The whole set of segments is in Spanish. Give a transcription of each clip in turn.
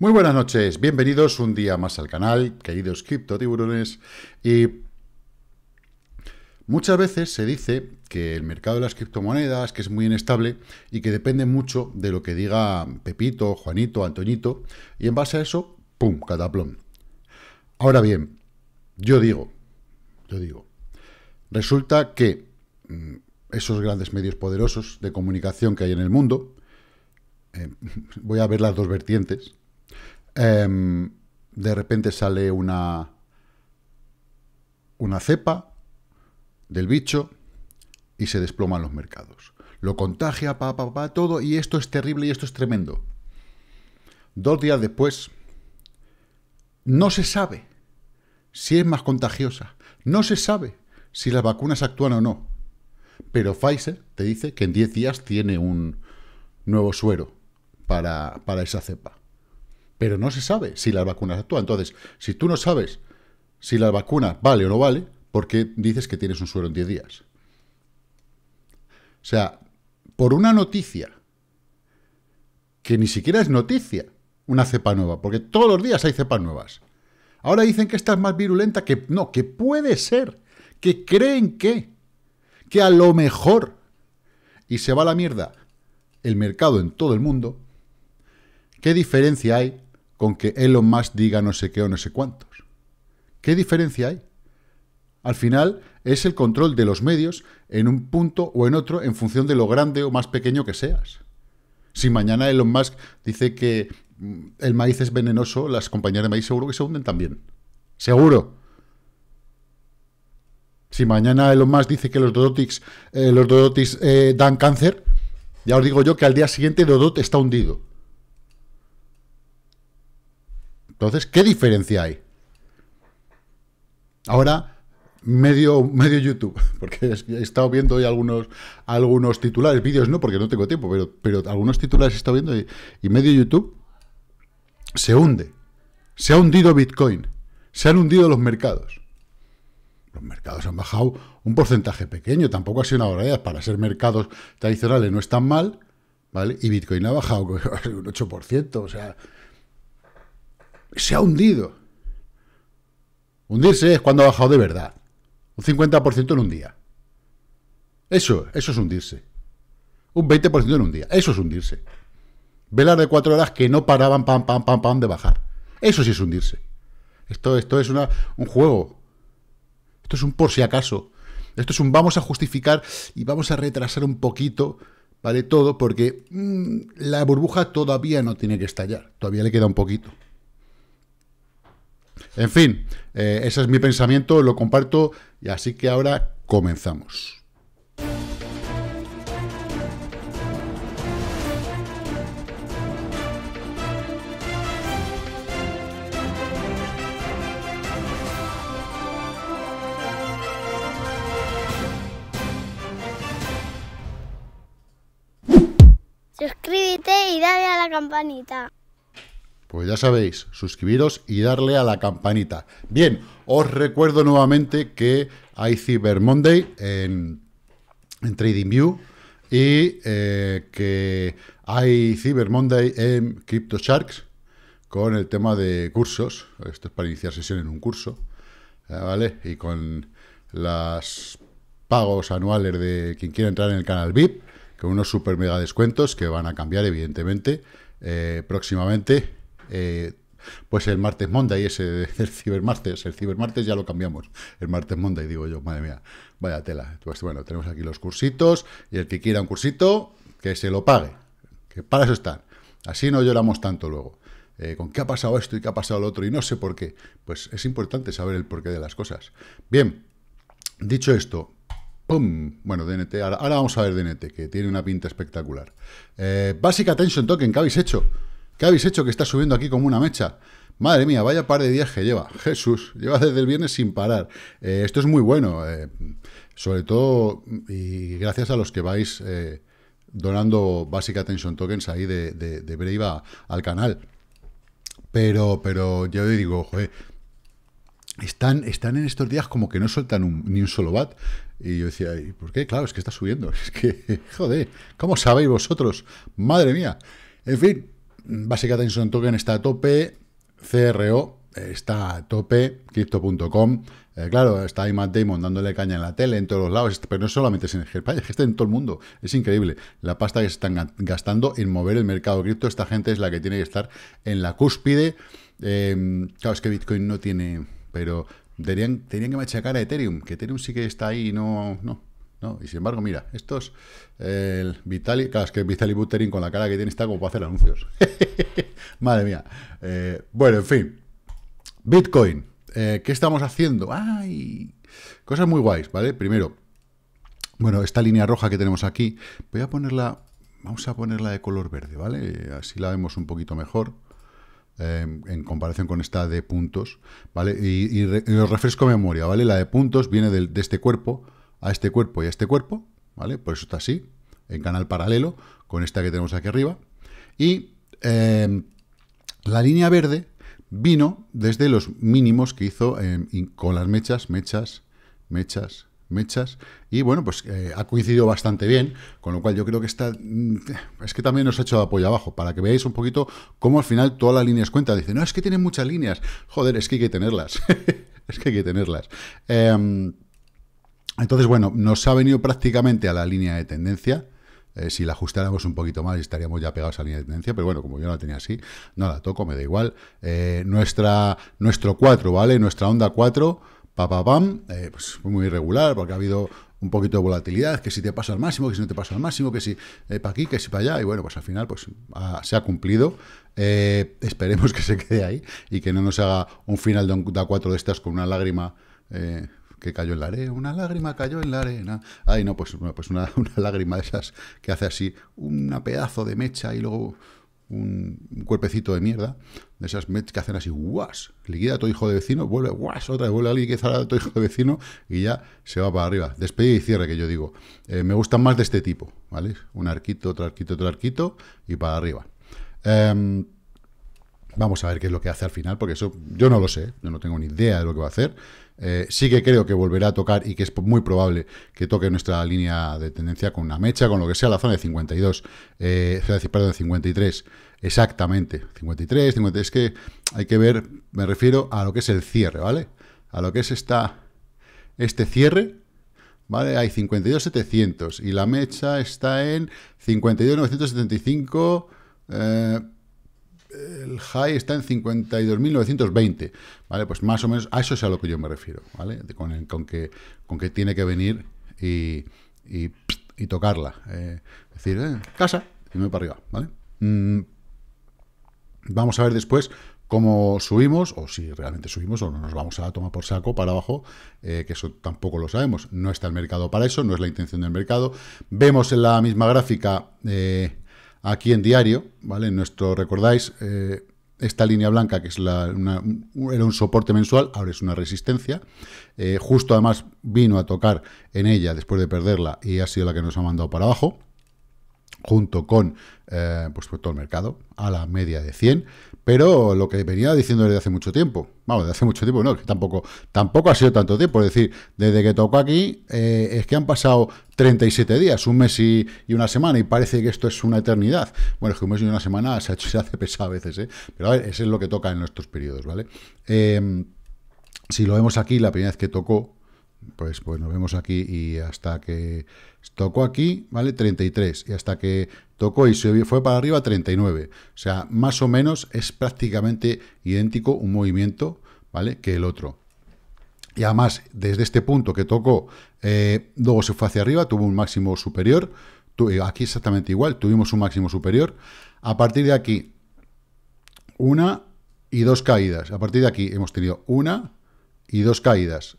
Muy buenas noches, bienvenidos un día más al canal, queridos tiburones. Y muchas veces se dice que el mercado de las criptomonedas que es muy inestable y que depende mucho de lo que diga Pepito, Juanito, Antoñito, y en base a eso, ¡pum! cataplón. Ahora bien, yo digo, yo digo, resulta que mm, esos grandes medios poderosos de comunicación que hay en el mundo, eh, voy a ver las dos vertientes, Em, de repente sale una, una cepa del bicho y se desploman los mercados. Lo contagia, pa, pa, pa, todo, y esto es terrible y esto es tremendo. Dos días después, no se sabe si es más contagiosa, no se sabe si las vacunas actúan o no. Pero Pfizer te dice que en 10 días tiene un nuevo suero para esa cepa pero no se sabe si las vacunas actúan. Entonces, si tú no sabes si la vacuna vale o no vale, ¿por qué dices que tienes un suero en 10 días? O sea, por una noticia que ni siquiera es noticia, una cepa nueva, porque todos los días hay cepas nuevas. Ahora dicen que esta es más virulenta que no, que puede ser, que creen que, que a lo mejor, y se va a la mierda el mercado en todo el mundo, ¿qué diferencia hay con que Elon Musk diga no sé qué o no sé cuántos. ¿Qué diferencia hay? Al final es el control de los medios en un punto o en otro en función de lo grande o más pequeño que seas. Si mañana Elon Musk dice que mm, el maíz es venenoso, las compañías de maíz seguro que se hunden también. Seguro. Si mañana Elon Musk dice que los Dodotics, eh, los eh, dan cáncer, ya os digo yo que al día siguiente Dodot está hundido. Entonces, ¿qué diferencia hay? Ahora, medio, medio YouTube, porque he estado viendo hoy algunos, algunos titulares, vídeos no, porque no tengo tiempo, pero, pero algunos titulares he estado viendo y, medio YouTube se hunde. Se ha hundido Bitcoin. Se han hundido los mercados. Los mercados han bajado un porcentaje pequeño, tampoco ha sido una barbaridad. Para ser mercados tradicionales no es tan mal, ¿vale? Y Bitcoin ha bajado un 8%, o sea, se ha hundido. Hundirse es cuando ha bajado de verdad. Un 50% en un día. Eso, eso es hundirse. Un 20% en un día. Eso es hundirse. Velas de cuatro horas que no paraban pam, pam, pam, pam de bajar. Eso sí es hundirse. Esto, esto es una, un juego. Esto es un por si acaso. Esto es un vamos a justificar y vamos a retrasar un poquito, ¿vale? Todo porque mm, la burbuja todavía no tiene que estallar. Todavía le queda un poquito. En fin, eh, ese es mi pensamiento, lo comparto y así que ahora comenzamos. Suscríbete y dale a la campanita. Pues ya sabéis, suscribiros y darle a la campanita. Bien, os recuerdo nuevamente que hay Cyber Monday en, TradingView y eh, que hay Cyber Monday en CryptoSharks con el tema de cursos. Esto es para iniciar sesión en un curso, eh, ¿vale? Y con los pagos anuales de quien quiera entrar en el canal VIP, con unos super mega descuentos que van a cambiar, evidentemente, eh, próximamente eh, pues el martes Monday, ese del cibermartes, el cibermartes ya lo cambiamos, el martes Monday, digo yo, madre mía, vaya tela. Pues bueno, tenemos aquí los cursitos, y el que quiera un cursito, que se lo pague, que para eso están. Así no lloramos tanto luego. Eh, con qué ha pasado esto y qué ha pasado lo otro, y no sé por qué. Pues es importante saber el porqué de las cosas. Bien, dicho esto, ¡pum! Bueno, DNT, ahora, vamos a ver DNT, que tiene una pinta espectacular. Eh, Basic Attention Token, ¿qué habéis hecho? ¿Qué habéis hecho que está subiendo aquí como una mecha? Madre mía, vaya par de días que lleva. Jesús, lleva desde el viernes sin parar. Eh, esto es muy bueno, eh, sobre todo y gracias a los que vais eh, donando Basic Attention Tokens ahí de, de, al canal. Pero, pero yo digo, joder, están, están en estos días como que no sueltan ni un solo bat. Y yo decía, ¿y por qué? Claro, es que está subiendo. Es que, joder, ¿cómo sabéis vosotros? Madre mía. En fin, Basic Attention Token está a tope, CRO está a tope, Crypto.com, eh, claro, está ahí Matt Damon dándole caña en la tele, en todos los lados, este, pero no solamente es en España, es está en todo el mundo, es increíble la pasta que se están gastando en mover el mercado cripto, esta gente es la que tiene que estar en la cúspide, eh, claro, es que Bitcoin no tiene, pero tenían que machacar a Ethereum, que Ethereum sí que está ahí y no, no, y sin embargo, mira, estos, el Vitali, claro, es que Vitali Buterin con la cara que tiene está como para hacer anuncios. Madre mía. Eh, bueno, en fin. Bitcoin. Eh, ¿Qué estamos haciendo? ¡Ay! Cosas muy guays, ¿vale? Primero, bueno, esta línea roja que tenemos aquí, voy a ponerla, vamos a ponerla de color verde, ¿vale? Así la vemos un poquito mejor. Eh, en comparación con esta de puntos, ¿vale? Y, os refresco memoria, ¿vale? La de puntos viene de este cuerpo, a este cuerpo y a este cuerpo, ¿vale? Por eso está así, en canal paralelo, con esta que tenemos aquí arriba. Y em, la línea verde vino desde los mínimos que hizo em, con las mechas, mechas, mechas, mechas. Y bueno, pues eh, ha coincidido bastante bien, con lo cual yo creo que está... Mm, es que también nos ha hecho de apoyo abajo, para que veáis un poquito cómo al final todas las líneas cuentan. dice no, es que tienen muchas líneas. Joder, es que hay que tenerlas. es que hay que tenerlas. Eh, entonces, bueno, nos ha venido prácticamente a la línea de tendencia. Eh, si la ajustáramos un poquito más estaríamos ya pegados a la línea de tendencia, pero bueno, como yo la tenía así, no la toco, me da igual. Eh, nuestra, nuestro 4, ¿vale? Nuestra onda 4, papapam, eh, pues muy irregular porque ha habido un poquito de volatilidad, que si te pasa al máximo, que si no te pasa al máximo, que si eh, para aquí, que si para allá, y bueno, pues al final pues se ha cumplido. esperemos que se quede ahí y que no nos haga un final de onda 4 de estas con una lágrima que cayó en la arena, una lágrima cayó en la arena. Ay, no, pues, pues una, pues una, lágrima de esas que hace así, un pedazo de mecha y luego un, cuerpecito de mierda, de esas mechas que hacen así, guas, liquida a tu hijo de vecino, vuelve, guas, otra vez vuelve a liquidar a tu hijo de vecino y ya se va para arriba. Despedida y cierre, que yo digo. Eh, me gustan más de este tipo, ¿vale? Un arquito, otro arquito, otro arquito y para arriba. Em, vamos a ver qué es lo que hace al final, porque eso yo no lo sé, yo no tengo ni idea de lo que va a hacer. Eh, sí que creo que volverá a tocar y que es muy probable que toque nuestra línea de tendencia con una mecha, con lo que sea la zona de 52, eh, perdón, 53, exactamente, 53, 53, es que hay que ver, me refiero a lo que es el cierre, ¿vale? A lo que es esta, este cierre, ¿vale? Hay 52,700 y la mecha está en 52,975, el high está en 52.920, ¿vale? Pues más o menos a eso es a lo que yo me refiero, ¿vale? con, el, con, que, con que tiene que venir y, y, tocarla. es eh, decir, eh, casa, y me para arriba, ¿vale? Mm, vamos a ver después cómo subimos, o si realmente subimos, o no nos vamos a tomar por saco para abajo, eh, que eso tampoco lo sabemos. No está el mercado para eso, no es la intención del mercado. Vemos en la misma gráfica aquí en diario, ¿vale? Nuestro, recordáis, eh, esta línea blanca, que era un soporte mensual, ahora es una resistencia. Eh, justo además vino a tocar en ella después de perderla y ha sido la que nos ha mandado para abajo junto con eh, pues, todo el mercado, a la media de 100, pero lo que venía diciendo desde hace mucho tiempo, vamos, desde hace mucho tiempo, no, que tampoco, tampoco ha sido tanto tiempo, es decir, desde que tocó aquí, eh, es que han pasado 37 días, un mes y, una semana, y parece que esto es una eternidad. Bueno, es que un mes y una semana se, ha se hace pesado a veces, ¿eh? pero a ver, eso es lo que toca en nuestros periodos, ¿vale? Eh, si lo vemos aquí, la primera vez que tocó, pues, pues nos vemos aquí y hasta que tocó aquí, ¿vale? 33. Y hasta que tocó y se fue para arriba, 39. O sea, más o menos es prácticamente idéntico un movimiento, ¿vale? Que el otro. Y además, desde este punto que tocó, eh, luego se fue hacia arriba, tuvo un máximo superior. Eh, aquí exactamente igual, tuvimos un máximo superior. A partir de aquí, una y dos caídas. A partir de aquí hemos tenido una y dos caídas.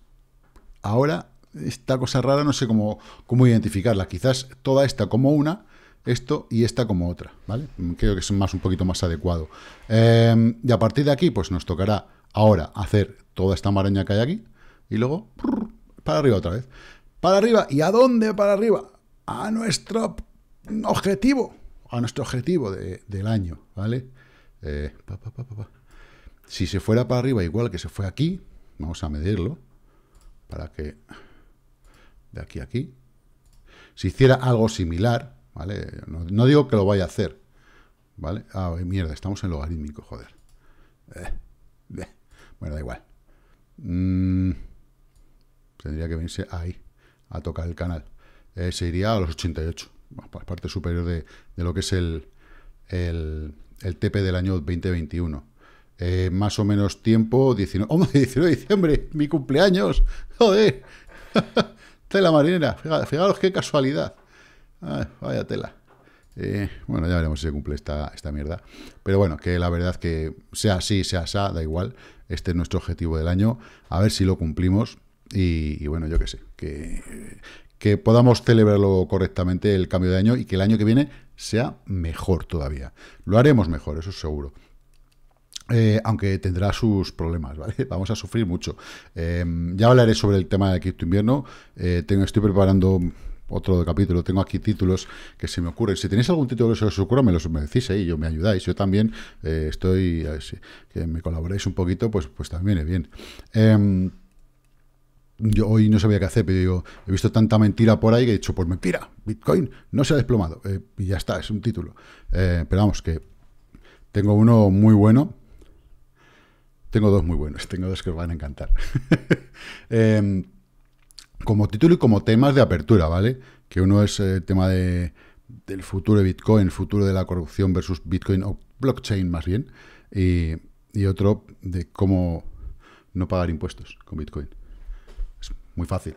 Ahora, esta cosa rara no sé cómo, cómo identificarla. Quizás toda esta como una, esto y esta como otra, ¿vale? Creo que es más, un poquito más adecuado. Em, y a partir de aquí, pues nos tocará ahora hacer toda esta maraña que hay aquí y luego para arriba otra vez. Para arriba, ¿y a dónde para arriba? A nuestro objetivo, a nuestro objetivo del año, ¿vale? Eh, si se fuera para arriba igual que se fue aquí, vamos a medirlo, para que de aquí a aquí, si hiciera algo similar, ¿vale? No, digo que lo vaya a hacer, ¿vale? Ah, mierda, estamos en logarítmico, joder. Eh, eh, bueno, da igual. Mm, tendría que venirse ahí, a tocar el canal. Eh, se iría a los 88, la parte superior de, lo que es el, el, el TP del año 2021. Eh, más o menos tiempo, 19, de diciembre, mi cumpleaños, joder, tela marinera, fijaros qué casualidad, Ay, vaya tela. Eh, bueno, ya veremos si se cumple esta, esta mierda. Pero bueno, que la verdad que sea así, sea así, da igual. Este es nuestro objetivo del año. A ver si lo cumplimos. Y, bueno, yo qué sé. Que, que podamos celebrarlo correctamente el cambio de año y que el año que viene sea mejor todavía. Lo haremos mejor, eso seguro. Eh, aunque tendrá sus problemas, ¿vale? Vamos a sufrir mucho. Em, ya hablaré sobre el tema de cripto invierno. Eh, tengo, estoy preparando otro capítulo. Tengo aquí títulos que se me ocurren. Si tenéis algún título que se os ocurra, me los me decís ahí, yo me ayudáis. Yo también eh, estoy, que me colaboréis un poquito, pues, pues también es bien. Em, yo hoy no sabía qué hacer, pero digo, he visto tanta mentira por ahí que he dicho, pues mentira, Bitcoin no se ha desplomado. y ya está, es un título. pero vamos, que tengo uno muy bueno tengo dos muy buenos, tengo dos que os van a encantar. Em, como título y como temas de apertura, ¿vale? Que uno es el eh, tema del futuro de Bitcoin, el futuro de la corrupción versus Bitcoin o blockchain más bien, y, otro de cómo no pagar impuestos con Bitcoin. Es muy fácil.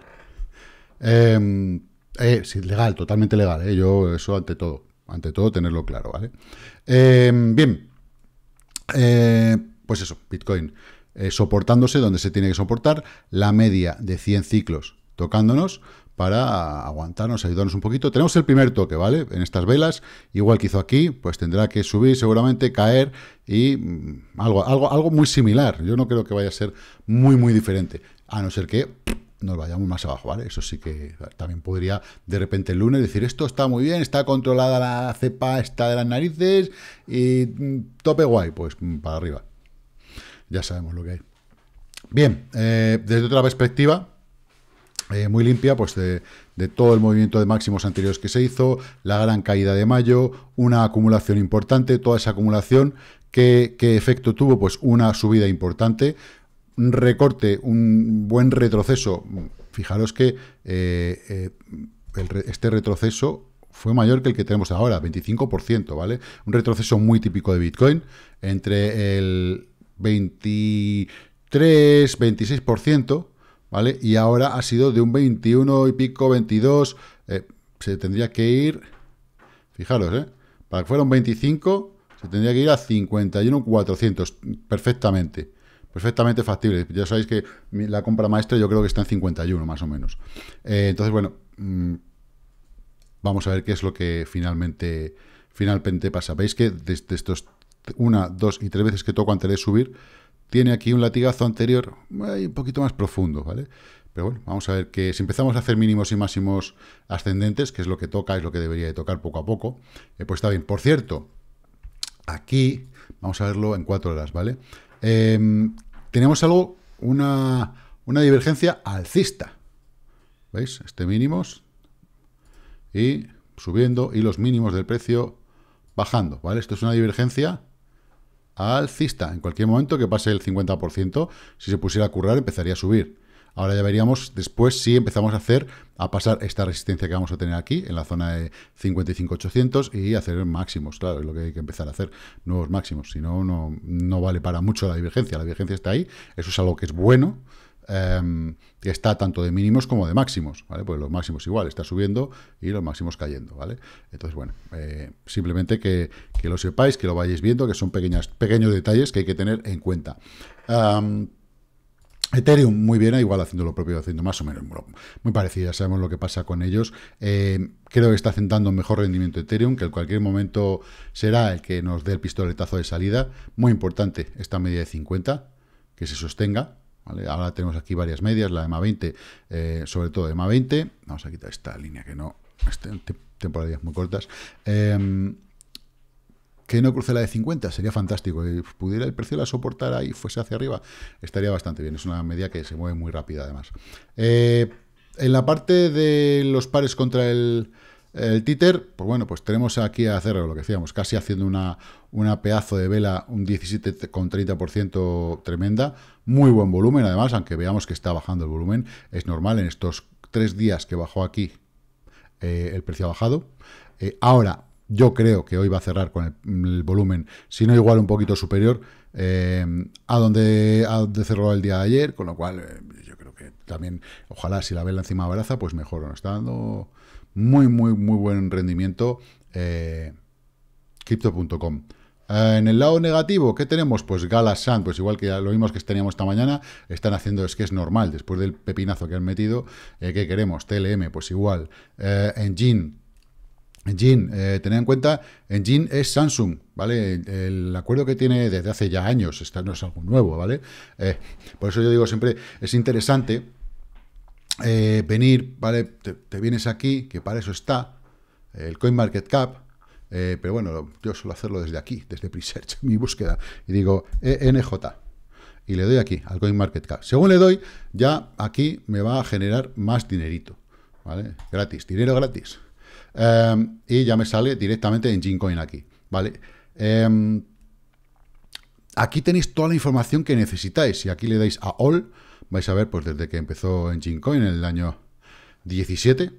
Es em, eh, legal, totalmente legal. ¿eh? Yo eso ante todo, ante todo tenerlo claro, ¿vale? Em, bien pues eso, Bitcoin eh, soportándose donde se tiene que soportar, la media de 100 ciclos tocándonos para aguantarnos, ayudarnos un poquito. Tenemos el primer toque, ¿vale? En estas velas, igual que hizo aquí, pues tendrá que subir seguramente, caer y mm, algo, algo, algo muy similar. Yo no creo que vaya a ser muy, muy diferente, a no ser que nos vayamos más abajo, ¿vale? Eso sí que también podría de repente el lunes decir, esto está muy bien, está controlada la cepa, está de las narices y mm, tope guay, pues mm, para arriba ya sabemos lo que hay. Bien, eh, desde otra perspectiva, eh, muy limpia, pues de, todo el movimiento de máximos anteriores que se hizo, la gran caída de mayo, una acumulación importante, toda esa acumulación, ¿qué, efecto tuvo? Pues una subida importante, un recorte, un buen retroceso. Fijaros que eh, este retroceso fue mayor que el que tenemos ahora, 25%, ¿vale? Un retroceso muy típico de Bitcoin entre el 23, 26%, ¿vale? Y ahora ha sido de un 21 y pico, 22, eh, se tendría que ir, fijaros, ¿eh? Para que fuera un 25, se tendría que ir a 400 perfectamente. Perfectamente factible. Ya sabéis que la compra maestra yo creo que está en 51, más o menos. Eh, entonces, bueno, mm, vamos a ver qué es lo que finalmente finalmente pasa. Veis que desde estos una, dos y tres veces que toco antes de subir, tiene aquí un latigazo anterior un poquito más profundo, ¿vale? Pero bueno, vamos a ver que si empezamos a hacer mínimos y máximos ascendentes, que es lo que toca, es lo que debería de tocar poco a poco, eh, pues está bien. Por cierto, aquí, vamos a verlo en cuatro horas, ¿vale? Em, tenemos algo, una, una divergencia alcista. ¿Veis? Este mínimos y subiendo y los mínimos del precio bajando, ¿vale? Esto es una divergencia alcista. En cualquier momento que pase el 50%, si se pusiera a currar, empezaría a subir. Ahora ya veríamos después si empezamos a hacer, a pasar esta resistencia que vamos a tener aquí, en la zona de 55.800 y hacer máximos, claro, es lo que hay que empezar a hacer, nuevos máximos, si no, no, no vale para mucho la divergencia, la divergencia está ahí, eso es algo que es bueno, eh, está tanto de mínimos como de máximos, ¿vale? Pues los máximos igual, está subiendo y los máximos cayendo, ¿vale? Entonces, bueno, eh, simplemente que, lo sepáis, que lo vayáis viendo, que son pequeñas, pequeños detalles que hay que tener en cuenta. Ethereum, muy bien, igual haciendo lo propio, haciendo más o menos muy parecida, ya sabemos lo que pasa con ellos. Em, creo que está sentando un mejor rendimiento Ethereum, que en cualquier momento será el que nos dé el pistoletazo de salida. Muy importante esta media de 50, que se sostenga, Ahora tenemos aquí varias medias, la ma 20, eh, sobre todo de ma 20. Vamos a quitar esta línea que no, Estén temporalidades muy cortas. Em, que no cruce la de 50, sería fantástico. Si pudiera el precio la soportar ahí, fuese hacia arriba, estaría bastante bien. Es una media que se mueve muy rápida, además. Eh, en la parte de los pares contra el el títer, pues bueno, pues tenemos aquí a cerrar lo que decíamos, casi haciendo una, una pedazo de vela, un 17,30% tremenda, muy buen volumen además, aunque veamos que está bajando el volumen, es normal en estos tres días que bajó aquí, eh, el precio ha bajado. Eh, ahora, yo creo que hoy va a cerrar con el, volumen, si no igual un poquito superior eh, a, donde, a cerró el día de ayer, con lo cual yo creo que también, ojalá si la vela encima abraza, pues mejor, no está dando muy, muy, muy buen rendimiento eh, crypto.com. Eh, en el lado negativo, ¿qué tenemos? Pues Galasand, pues igual que lo vimos que teníamos esta mañana, están haciendo, es que es normal, después del pepinazo que han metido, eh, ¿qué queremos? TLM, pues igual. Eh, Engine, Engine, eh, tened en cuenta, Engine es Samsung, ¿vale? El acuerdo que tiene desde hace ya años, esto no es algo nuevo, ¿vale? por eso yo digo siempre, es interesante eh, venir, ¿vale? Te, vienes aquí, que para eso está eh, el CoinMarketCap, eh, pero bueno, yo suelo hacerlo desde aquí, desde Presearch, mi búsqueda, y digo ENJ, y le doy aquí, al CoinMarketCap. Según le doy, ya aquí me va a generar más dinerito, ¿vale? Gratis, dinero gratis. Em, y ya me sale directamente en Gincoin aquí, ¿vale? Em, aquí tenéis toda la información que necesitáis, y aquí le dais a All, vais a ver, pues desde que empezó en Gincoin en el año 17,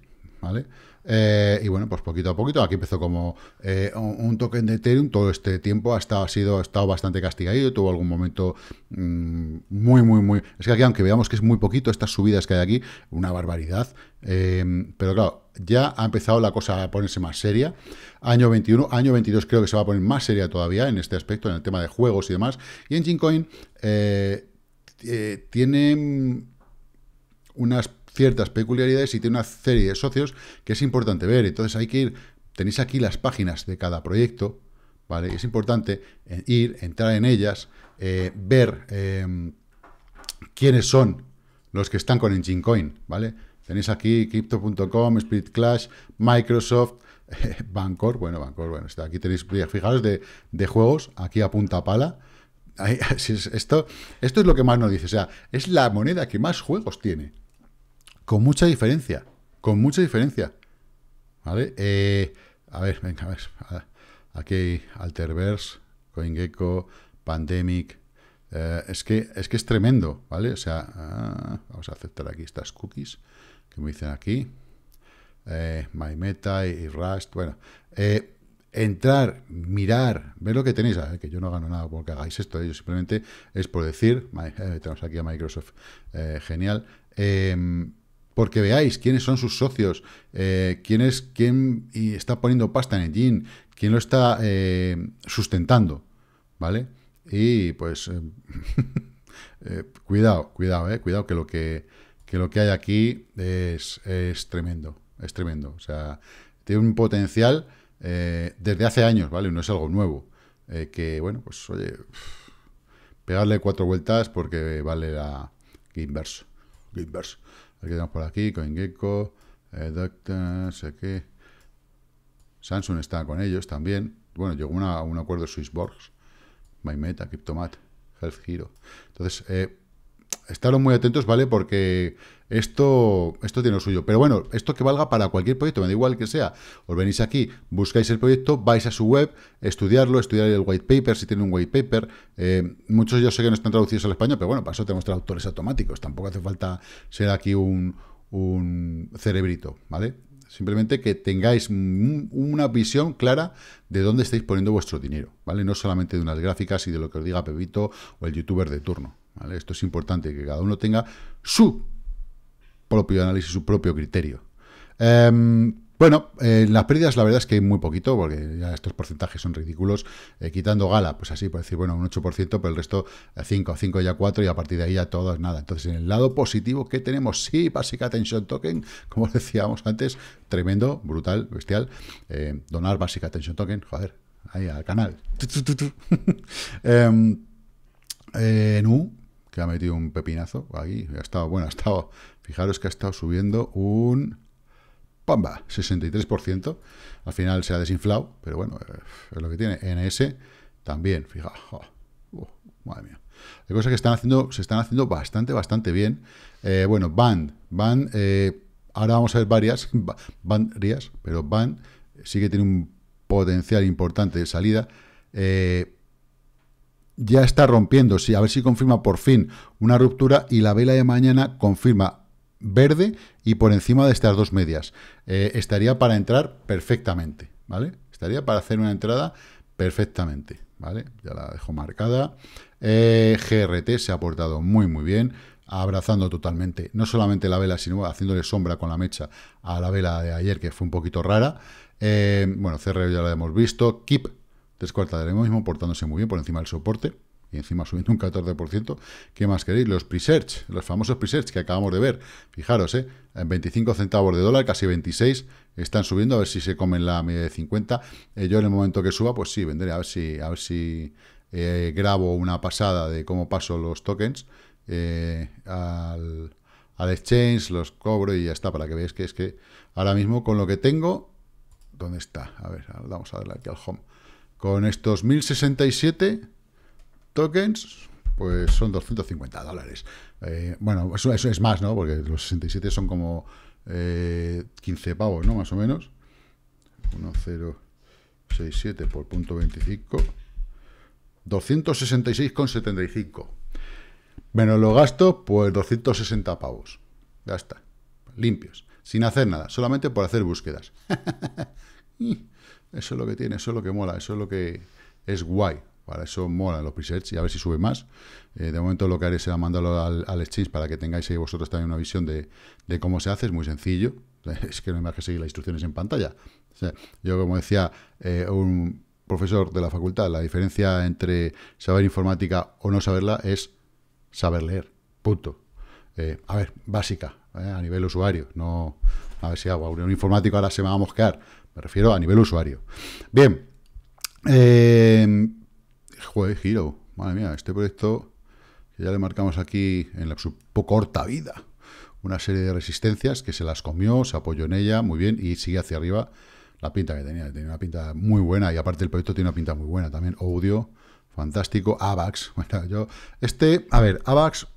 ¿vale? Eh, y bueno, pues poquito a poquito, aquí empezó como eh, un, token de Ethereum, todo este tiempo ha estado, ha sido, estado bastante castigado, tuvo algún momento mm, muy, muy, muy... Es que aquí, aunque veamos que es muy poquito, estas subidas que hay aquí, una barbaridad, em, pero claro, ya ha empezado la cosa a ponerse más seria, año 21, año 22 creo que se va a poner más seria todavía en este aspecto, en el tema de juegos y demás, y en Gincoin eh, eh, tiene mm, unas ciertas peculiaridades y tiene una serie de socios que es importante ver. Entonces hay que ir, tenéis aquí las páginas de cada proyecto, ¿vale? Es importante eh, ir, entrar en ellas, eh, ver em, quiénes son los que están con coin ¿vale? Tenéis aquí crypto.com, Spirit Clash, Microsoft, Bancor, bueno, Bancor, bueno, aquí tenéis, fijaros, de, de juegos, aquí a punta pala, esto, esto es lo que más nos dice. O sea, es la moneda que más juegos tiene. Con mucha diferencia. Con mucha diferencia. ¿Vale? Eh, a ver, venga, a ver. Aquí hay Alterverse, CoinGecko, Pandemic. Eh, es, que, es que es tremendo, ¿vale? O sea, ah, vamos a aceptar aquí estas cookies que me dicen aquí. Eh, MyMeta y Rust. Bueno, eh, entrar, mirar, ver lo que tenéis, que yo no gano nada porque hagáis esto, simplemente es por decir, eh, tenemos aquí a Microsoft, eh, genial, em, porque veáis quiénes son sus socios, eh, quién es quién está poniendo pasta en el jean, quién lo está sustentando, ¿vale? Y pues em, cuidado, cuidado, cuidado que lo que, lo que hay aquí es, es tremendo, es tremendo, o sea, tiene un potencial eh, desde hace años, ¿vale? No es algo nuevo. Eh, que, bueno, pues oye, pegarle cuatro vueltas porque vale la inverso. Inverso. Aquí tenemos por aquí, CoinGecko, eh, sé qué. Samsung está con ellos también. Bueno, llegó un acuerdo Swissborgs, MyMeta, Cryptomat, Health Hero. Entonces, eh, estaros muy atentos, ¿vale? Porque esto, esto tiene lo suyo. Pero bueno, esto que valga para cualquier proyecto, me da igual que sea. Os venís aquí, buscáis el proyecto, vais a su web, estudiarlo, estudiar el white paper, si tiene un white paper. Eh, muchos yo sé que no están traducidos al español, pero bueno, para eso tenemos traductores automáticos. Tampoco hace falta ser aquí un, un cerebrito, ¿vale? Simplemente que tengáis una visión clara de dónde estáis poniendo vuestro dinero, ¿vale? No solamente de unas gráficas y de lo que os diga Pepito o el youtuber de turno, ¿vale? Esto es importante, que cada uno tenga su propio análisis, su propio criterio. Em, bueno, eh, las pérdidas la verdad es que hay muy poquito, porque ya estos porcentajes son ridículos. Eh, quitando Gala, pues así, por decir, bueno, un 8%, pero el resto 5, eh, 5 ya 4, y a partir de ahí ya todo es nada. Entonces, en el lado positivo, ¿qué tenemos? Sí, Basic Attention Token, como decíamos antes, tremendo, brutal, bestial. donar Basic Attention Token, joder, ahí al canal. en em, que ha metido un pepinazo ahí, ha estado, bueno, ha estado Fijaros que ha estado subiendo un... ¡Pamba! 63%. Al final se ha desinflado, pero bueno, eh, es lo que tiene. NS también, fijaos. Uh, madre mía. Hay cosas que están haciendo, se están haciendo bastante, bastante bien. Eh, bueno, van, van. Eh, ahora vamos a ver varias, Rías, pero van. sí que tiene un potencial importante de salida. ya está rompiendo, sí, a ver si confirma por fin una ruptura y la vela de mañana confirma verde y por encima de estas dos medias. Eh, estaría para entrar perfectamente, ¿vale? Estaría para hacer una entrada perfectamente, ¿vale? Ya la dejo marcada. Eh, GRT se ha portado muy, muy bien, abrazando totalmente, no solamente la vela, sino haciéndole sombra con la mecha a la vela de ayer, que fue un poquito rara. Eh, bueno, cerreo ya la hemos visto. Keep, tres cuartas de mismo, portándose muy bien por encima del soporte encima subiendo un 14%. ¿Qué más queréis? Los pre-search, los famosos presearch que acabamos de ver. Fijaros, ¿eh? en 25 centavos de dólar, casi 26, están subiendo, a ver si se comen la media de 50. Eh, yo en el momento que suba, pues sí, vendré a ver si, si eh, grabo una pasada de cómo paso los tokens eh, al, al exchange, los cobro y ya está, para que veáis que es que ahora mismo con lo que tengo, ¿dónde está? A ver, vamos a darle aquí al home. Con estos 1067 tokens, pues son 250 dólares. Eh, bueno, eso, es más, ¿no? Porque los 67 son como 15 eh, pavos, ¿no? Más o menos. 1067 por punto 25. 266,75. Menos lo gasto pues 260 pavos. Ya está. Limpios. Sin hacer nada. Solamente por hacer búsquedas. eso es lo que tiene, eso es lo que mola, eso es lo que es guay. Para eso mola los presets y a ver si sube más. Eh, de momento lo que haré será mandarlo al, exchange para que tengáis ahí vosotros también una visión de, cómo se hace. Es muy sencillo. Es que no hay más que seguir las instrucciones en pantalla. yo, como decía, eh, un profesor de la facultad, la diferencia entre saber informática o no saberla es saber leer. Punto. Eh, a ver, básica, a nivel usuario. No, a ver si hago un informático ahora se me va a mosquear. Me refiero a nivel usuario. Bien. Joder, Giro, Madre mía, este proyecto ya le marcamos aquí en la, su corta vida. Una serie de resistencias que se las comió, se apoyó en ella, muy bien, y sigue hacia arriba la pinta que tenía. Tenía una pinta muy buena y aparte el proyecto tiene una pinta muy buena también. Audio, fantástico. AVAX. Bueno, yo... Este, a ver, AVAX...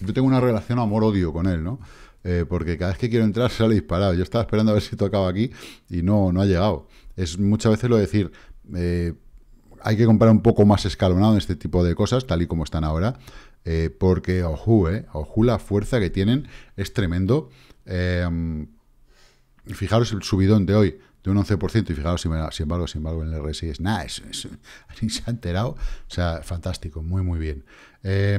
Yo tengo una relación amor-odio con él, ¿no? Eh, porque cada vez que quiero entrar sale disparado. Yo estaba esperando a ver si tocaba aquí y no, no ha llegado. Es muchas veces lo de decir... Eh, hay que comprar un poco más escalonado en este tipo de cosas, tal y como están ahora, eh, porque ojú, eh, la fuerza que tienen es tremendo. Eh, fijaros el subidón de hoy de un 11% y fijaros, sin, embargo, sin embargo, en el RSI es nada, es, se ha enterado, o sea, fantástico, muy, muy bien. Eh,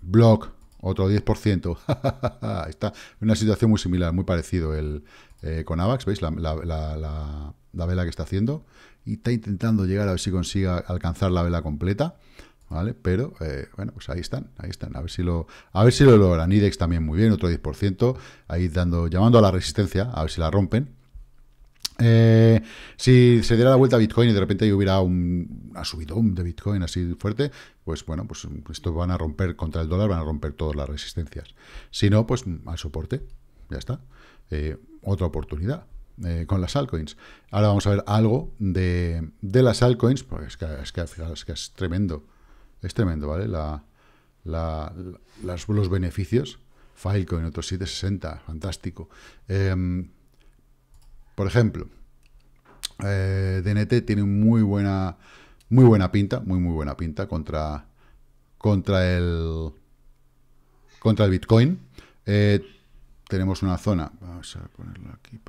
blog otro 10%. Está en una situación muy similar, muy parecido el, eh, con AVAX, ¿veis? La, vela que está haciendo. Y está intentando llegar a ver si consigue alcanzar la vela completa. ¿Vale? Pero, eh, bueno, pues ahí están, ahí están, a ver si lo, a ver si lo logran. IDEX también muy bien, otro 10%, ahí dando, llamando a la resistencia, a ver si la rompen, eh, si se diera la vuelta a Bitcoin y de repente hubiera un, una subidón de Bitcoin así fuerte, pues bueno, pues esto van a romper contra el dólar, van a romper todas las resistencias. Si no, pues al soporte, ya está. Eh, otra oportunidad eh, con las altcoins. Ahora vamos a ver algo de, las altcoins, porque es que, es que, es tremendo, es tremendo, ¿vale? los beneficios. Filecoin, otros 760, fantástico. Em, por ejemplo, eh, DNT tiene muy buena, muy buena pinta, muy muy buena pinta contra, contra, el, contra el Bitcoin. Eh, tenemos una zona, vamos a aquí,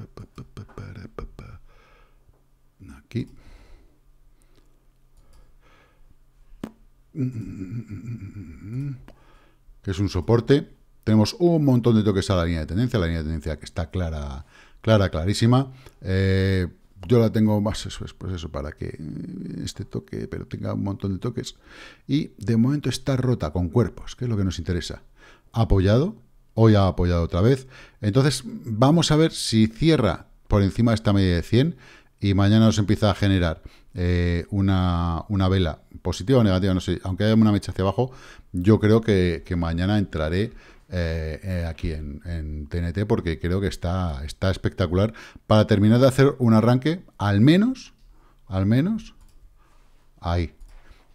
aquí. que es un soporte. Tenemos un montón de toques a la línea de tendencia, la línea de tendencia que está clara clara, clarísima. Eh, yo la tengo más, eso es, pues eso, para que eh, este toque, pero tenga un montón de toques. Y de momento está rota con cuerpos, que es lo que nos interesa. Apoyado, hoy ha apoyado otra vez. Entonces, vamos a ver si cierra por encima de esta media de 100 y mañana nos empieza a generar eh, una, vela positiva o negativa, no sé, aunque haya una mecha hacia abajo, yo creo que, que mañana entraré eh, eh, aquí en, TNT porque creo que está, está espectacular para terminar de hacer un arranque al menos, al menos ahí,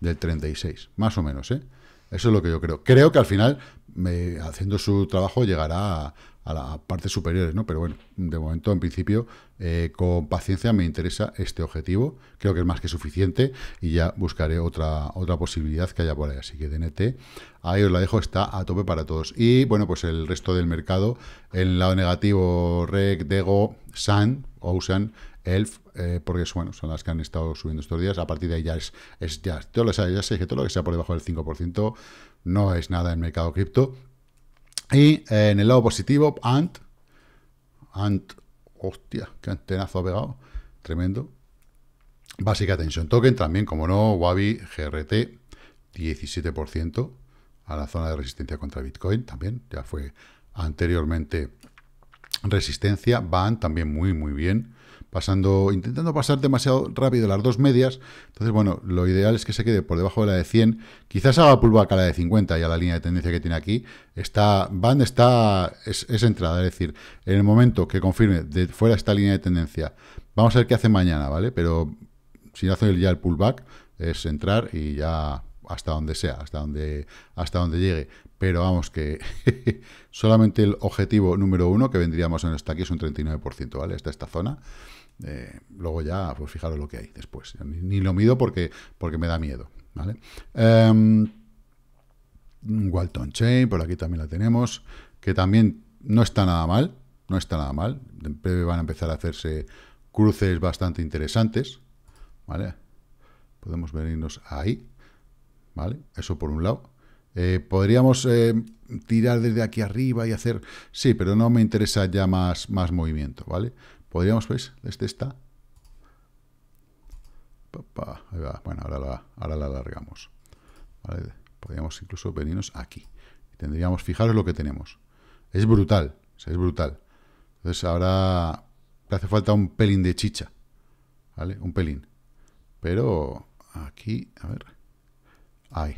del 36, más o menos, ¿eh? Eso es lo que yo creo. Creo que al final, me, haciendo su trabajo, llegará a a las partes superiores, ¿no? Pero bueno, de momento, en principio, eh, con paciencia me interesa este objetivo. Creo que es más que suficiente y ya buscaré otra, otra posibilidad que haya por ahí. Así que DNT, ahí os la dejo, está a tope para todos. Y bueno, pues el resto del mercado, el lado negativo, REC, DEGO, SAN, OUSAN, ELF, eh, porque bueno, son las que han estado subiendo estos días. A partir de ahí ya es, ya, todo lo, ya sé que todo lo que sea por debajo del 5% no es nada en mercado cripto y eh, en el lado positivo, ANT. ANT. Hostia, qué antenazo ha pegado. Tremendo. Básica Attention Token también, como no, Wabi GRT 17% a la zona de resistencia contra Bitcoin también, ya fue anteriormente resistencia, van también muy muy bien, pasando, intentando pasar demasiado rápido las dos medias. Entonces, bueno, lo ideal es que se quede por debajo de la de 100. Quizás haga pullback a la de 50 y a la línea de tendencia que tiene aquí. Está, band está, es, entrada, es decir, en el momento que confirme de fuera esta línea de tendencia, vamos a ver qué hace mañana, ¿vale? Pero si no hace ya el pullback, es entrar y ya hasta donde sea, hasta donde, hasta donde llegue. Pero vamos que solamente el objetivo número uno que vendríamos en esta aquí es un 39%, ¿vale? Está esta zona. Eh, luego ya, pues fijaros lo que hay después. Ni, lo mido porque, porque me da miedo. ¿vale? Em, Walton Chain, por aquí también la tenemos, que también no está nada mal, no está nada mal. En breve van a empezar a hacerse cruces bastante interesantes, ¿vale? Podemos venirnos ahí, ¿vale? Eso por un lado. Eh, podríamos eh, tirar desde aquí arriba y hacer... Sí, pero no me interesa ya más, más movimiento, ¿vale? vale Podríamos, pues, desde está. Bueno, ahora la, ahora la alargamos. Podríamos incluso venirnos aquí. Y tendríamos, fijaros lo que tenemos. Es brutal, o sea, es brutal. Entonces ahora le hace falta un pelín de chicha. ¿Vale? Un pelín. Pero aquí, a ver. Ahí.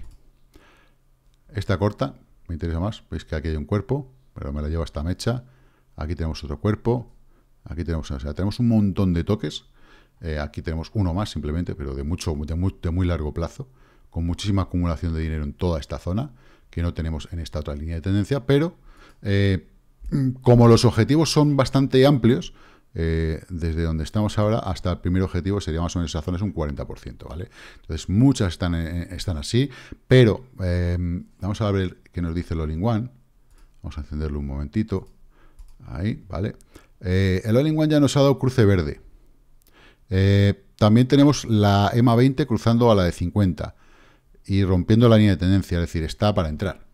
Esta corta, me interesa más. Veis que aquí hay un cuerpo, pero me la llevo esta mecha. Aquí tenemos otro cuerpo. Aquí tenemos, o sea, tenemos un montón de toques. Eh, aquí tenemos uno más simplemente, pero de, mucho, de muy, largo plazo, con muchísima acumulación de dinero en toda esta zona, que no tenemos en esta otra línea de tendencia, pero eh, como los objetivos son bastante amplios, eh, desde donde estamos ahora hasta el primer objetivo sería más o menos esa zona es un 40%, ¿vale? Entonces muchas están, están así, pero em, vamos a ver qué nos dice Loling One. Vamos a encenderlo un momentito. Ahí, ¿vale? vale eh, el all ya nos ha dado cruce verde. Eh, también tenemos la EMA 20 cruzando a la de 50 y rompiendo la línea de tendencia, es decir, está para entrar.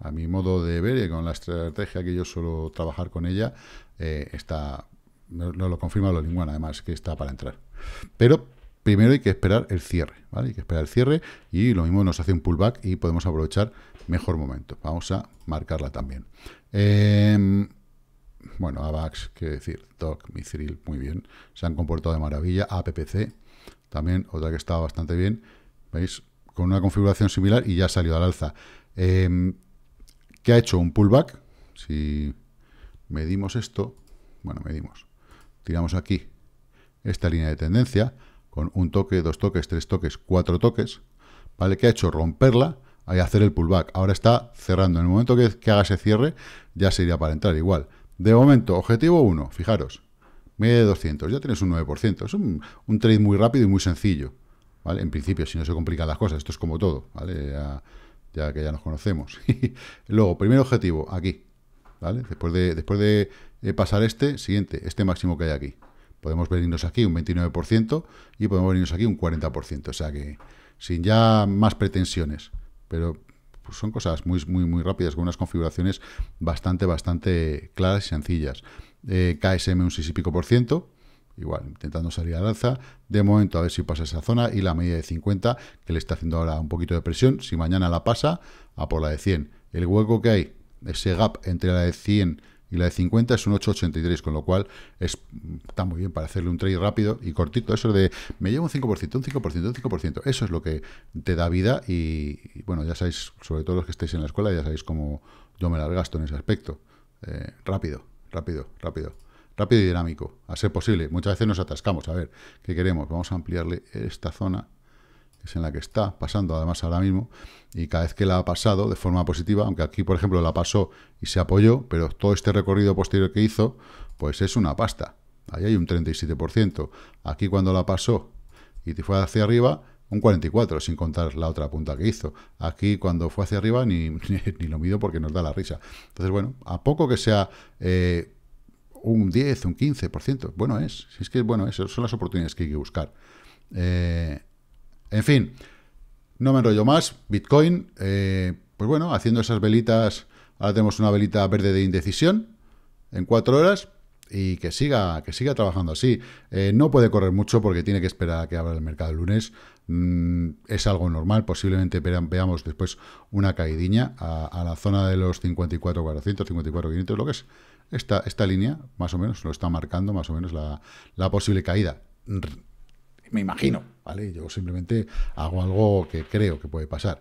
A mi modo de ver y con la estrategia que yo suelo trabajar con ella, eh, está, no, lo confirma el linguan además, que está para entrar. Pero primero hay que esperar el cierre, ¿vale? Hay que esperar el cierre y lo mismo nos hace un pullback y podemos aprovechar mejor momento. Vamos a marcarla también bueno, AVAX, que decir, DOC, Mithril, muy bien, se han comportado de maravilla, APPC, también otra que estaba bastante bien, ¿veis? Con una configuración similar y ya ha salido al alza. Em, ¿Qué ha hecho? Un pullback, si medimos esto, bueno, medimos, tiramos aquí esta línea de tendencia, con un toque, dos toques, tres toques, cuatro toques, ¿vale? ¿Qué ha hecho? Romperla y hacer el pullback. Ahora está cerrando. En el momento que, haga ese cierre, ya sería para entrar igual. De momento, objetivo 1, fijaros, media de 200, ya tienes un 9%. Es un, trade muy rápido y muy sencillo, ¿vale? En principio, si no se complican las cosas, esto es como todo, ¿vale? Ya, que ya nos conocemos. Luego, primer objetivo, aquí, ¿vale? Después de, después de eh, pasar este, siguiente, este máximo que hay aquí. Podemos venirnos aquí un 29% y podemos venirnos aquí un 40%, o sea que sin ya más pretensiones. Pero pues son cosas muy, muy, muy rápidas, con unas configuraciones bastante, bastante claras y sencillas. Eh, KSM un 6 y pico por ciento, igual, intentando salir al alza. De momento, a ver si pasa esa zona y la media de 50, que le está haciendo ahora un poquito de presión. Si mañana la pasa, a por la de 100. El hueco que hay, ese gap entre la de 100 y la de 50 es un 8,83, con lo cual está muy bien para hacerle un trade rápido y cortito. Eso de me llevo un 5%, un 5%, un 5%, eso es lo que te da vida y, bueno, ya sabéis, sobre todo los que estáis en la escuela, ya sabéis cómo yo me las gasto en ese aspecto. Eh, rápido, rápido, rápido. Rápido y dinámico, a ser posible. Muchas veces nos atascamos. A ver, ¿qué queremos? Vamos a ampliarle esta zona es en la que está pasando además ahora mismo, y cada vez que la ha pasado de forma positiva, aunque aquí, por ejemplo, la pasó y se apoyó, pero todo este recorrido posterior que hizo, pues es una pasta. Ahí hay un 37%. Aquí cuando la pasó y te fue hacia arriba, un 44, sin contar la otra punta que hizo. Aquí, cuando fue hacia arriba, ni, lo mido porque nos da la risa. Entonces, bueno, a poco que sea eh, un 10, un 15%, bueno es. Si es que, bueno, es, son las oportunidades que hay que buscar. Eh, en fin, no me enrollo más. Bitcoin, eh, pues bueno, haciendo esas velitas, ahora tenemos una velita verde de indecisión en cuatro horas y que siga, que siga trabajando así. Eh, no puede correr mucho porque tiene que esperar a que abra el mercado el lunes. Mm, es algo normal, posiblemente veamos después una caída a, la zona de los 54.400, 54.500, lo que es esta, esta línea, más o menos, lo está marcando más o menos la, la posible caída me imagino, ¿vale? Yo simplemente hago algo que creo que puede pasar.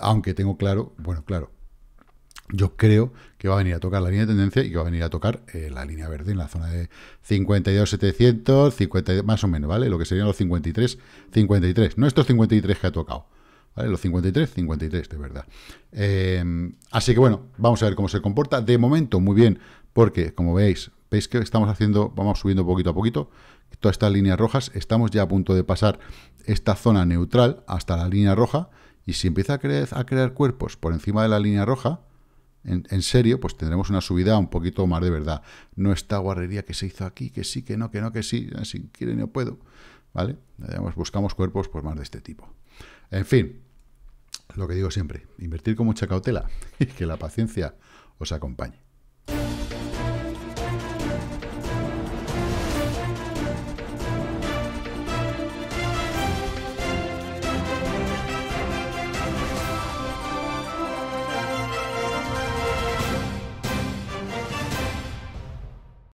Aunque tengo claro, bueno, claro, yo creo que va a venir a tocar la línea de tendencia y va a venir a tocar eh, la línea verde en la zona de 52,700, 50, más o menos, ¿vale? Lo que serían los 53, 53. No estos 53 que ha tocado, ¿vale? Los 53, 53, de verdad. Eh, así que bueno, vamos a ver cómo se comporta. De momento, muy bien, porque como veis, Veis que estamos haciendo, vamos subiendo poquito a poquito, todas estas líneas rojas, estamos ya a punto de pasar esta zona neutral hasta la línea roja, y si empieza a crear, a crear cuerpos por encima de la línea roja, en, serio, pues tendremos una subida un poquito más de verdad. No esta guarrería que se hizo aquí, que sí, que no, que no, que sí, eh, si quiere no puedo, ¿vale? Buscamos cuerpos pues, más de este tipo. En fin, lo que digo siempre, invertir con mucha cautela y que la paciencia os acompañe.